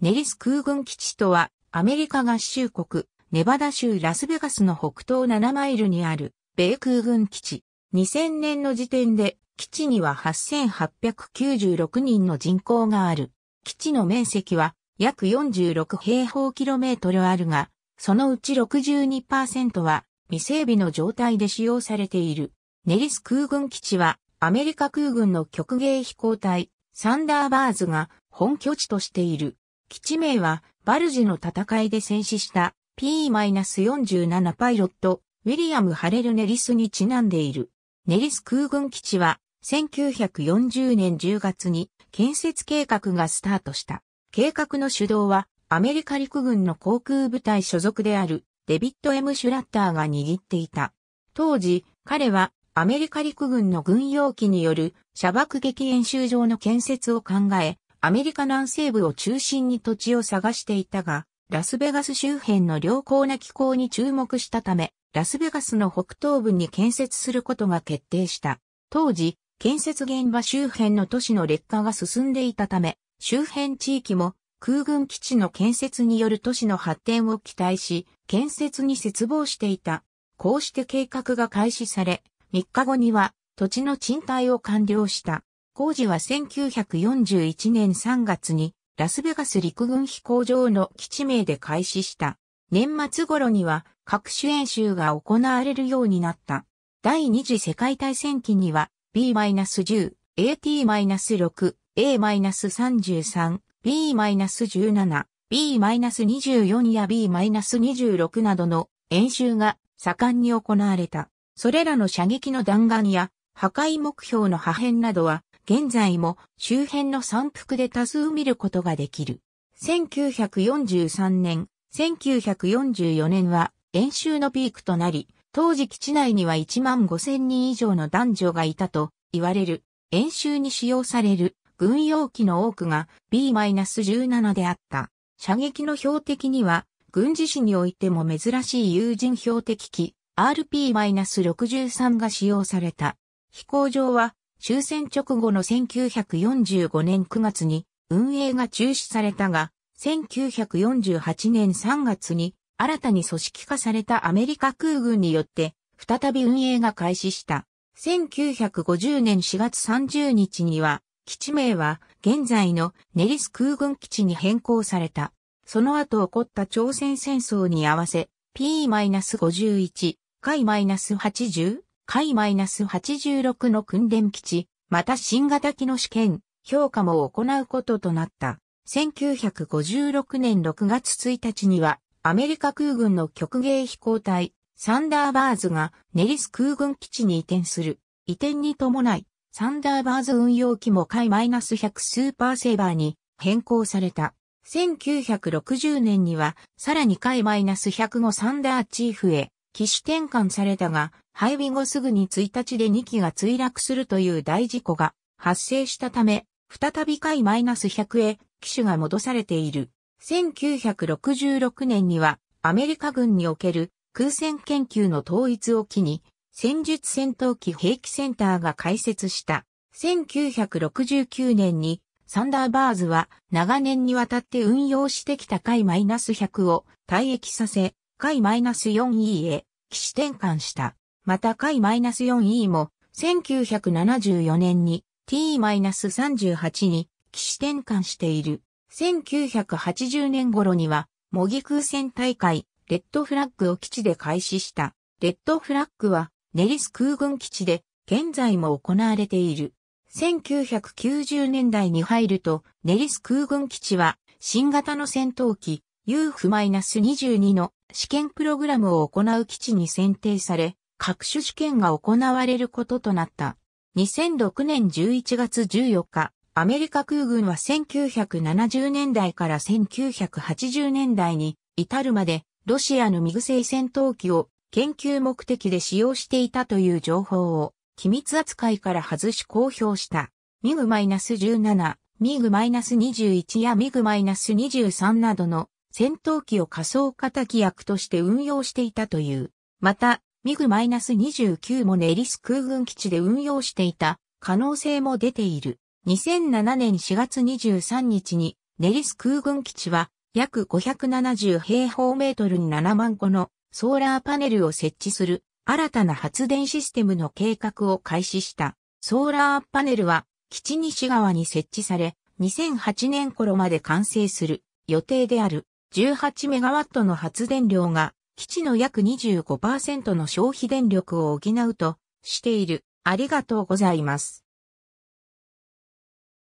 ネリス空軍基地とは、アメリカ合衆国、ネバダ州ラスベガスの北東7マイルにある、米空軍基地。2000年の時点で、基地には8896人の人口がある。基地の面積は約46平方キロメートルあるが、そのうち62%は未整備の状態で使用されている。ネリス空軍基地はアメリカ空軍の極芸飛行隊サンダーバーズが本拠地としている。基地名は、バルジの戦いで戦死した P-47 パイロット、ウィリアム・ハレル・ネリスにちなんでいる。ネリス空軍基地は、1940年10月に建設計画がスタートした。計画の主導は、アメリカ陸軍の航空部隊所属であるデビッド・ M・ シュラッターが握っていた。当時、彼はアメリカ陸軍の軍用機による射爆撃演習場の建設を考え、アメリカ南西部を中心に土地を探していたが、ラスベガス周辺の良好な気候に注目したため、ラスベガスの北東部に建設することが決定した。当時、建設現場周辺の都市の劣化が進んでいたため、周辺地域も空軍基地の建設による都市の発展を期待し、建設に切望していた。こうして計画が開始され、3日後には土地の賃貸を完了した。工事は1941年3月にラスベガス陸軍飛行場の基地名で開始した。年末頃には各種演習が行われるようになった。第二次世界大戦期には B-10、AT-6、A-33、B-17、B-24 や B-26 などの演習が盛んに行われた。それらの射撃の弾丸や破壊目標の破片などは現在も周辺の山腹で多数見ることができる。1943年、1944年は演習のピークとなり、当時基地内には1万5千人以上の男女がいたと言われる。演習に使用される軍用機の多くが B-17 であった。射撃の標的には、軍事史においても珍しい有人標的機 RP-63 が使用された。飛行場は終戦直後の1945年9月に運営が中止されたが、1948年3月に新たに組織化されたアメリカ空軍によって再び運営が開始した。1950年4月30日には基地名は現在のネリス空軍基地に変更された。その後起こった朝鮮戦争に合わせ P-51 回 -80 海 -86 の訓練基地、また新型機の試験、評価も行うこととなった。1956年6月1日には、アメリカ空軍の極芸飛行隊、サンダーバーズがネリス空軍基地に移転する。移転に伴い、サンダーバーズ運用機も海 -100 スーパーセーバーに変更された。1960年には、さらに海 -105 サンダーチーフへ機種転換されたが、配備後すぐに1日で2機が墜落するという大事故が発生したため、再び回 -100 へ機種が戻されている。1966年にはアメリカ軍における空戦研究の統一を機に戦術戦闘機兵器センターが開設した。1969年にサンダーバーズは長年にわたって運用してきた回 -100 を退役させ、解 -4e へ騎士転換した。また解 -4e も1974年に t-38 に騎士転換している。1980年頃には模擬空戦大会レッドフラッグを基地で開始した。レッドフラッグはネリス空軍基地で現在も行われている。1990年代に入るとネリス空軍基地は新型の戦闘機 UF-22 の試験プログラムを行う基地に選定され、各種試験が行われることとなった。2006年11月14日、アメリカ空軍は1970年代から1980年代に至るまでロシアのミグ製戦闘機を研究目的で使用していたという情報を機密扱いから外し公表した。ミグ -17、ミグ -21 やミグ -23 などの戦闘機を仮想敵役として運用していたという。また、ミグ -29 もネリス空軍基地で運用していた可能性も出ている。2007年4月23日にネリス空軍基地は約570平方メートルに7万個のソーラーパネルを設置する新たな発電システムの計画を開始した。ソーラーパネルは基地西側に設置され2008年頃まで完成する予定である。1 8メガワットの発電量が基地の約25%の消費電力を補うとしている。ありがとうございます。